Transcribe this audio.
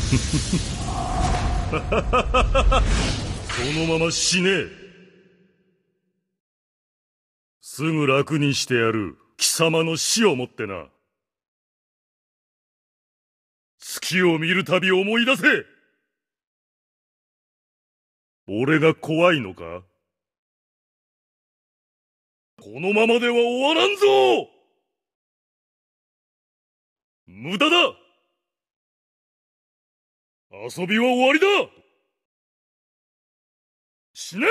このまま死ねすぐ楽にしてやる貴様の死をもってな月を見るたび思い出せ俺が怖いのかこのままでは終わらんぞ無駄だ遊びは終わりだ死ね